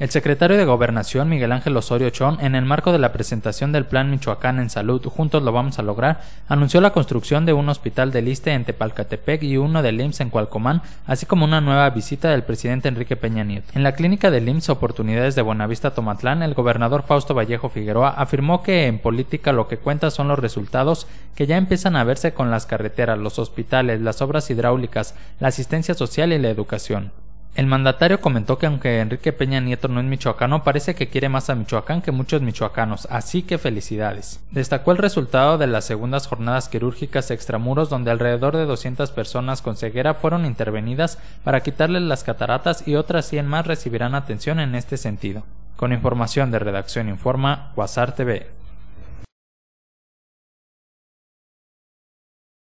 El secretario de Gobernación, Miguel Ángel Osorio Chón, en el marco de la presentación del Plan Michoacán en Salud, Juntos lo vamos a lograr, anunció la construcción de un hospital de Liste en Tepalcatepec y uno de IMSS en Cualcomán, así como una nueva visita del presidente Enrique Peña Nieto. En la clínica de IMSS Oportunidades de Buenavista Tomatlán, el gobernador Fausto Vallejo Figueroa afirmó que en política lo que cuenta son los resultados que ya empiezan a verse con las carreteras, los hospitales, las obras hidráulicas, la asistencia social y la educación. El mandatario comentó que aunque Enrique Peña Nieto no es michoacano, parece que quiere más a Michoacán que muchos michoacanos, así que felicidades. Destacó el resultado de las segundas jornadas quirúrgicas extramuros donde alrededor de 200 personas con ceguera fueron intervenidas para quitarles las cataratas y otras 100 más recibirán atención en este sentido. Con información de Redacción Informa, Guasar TV.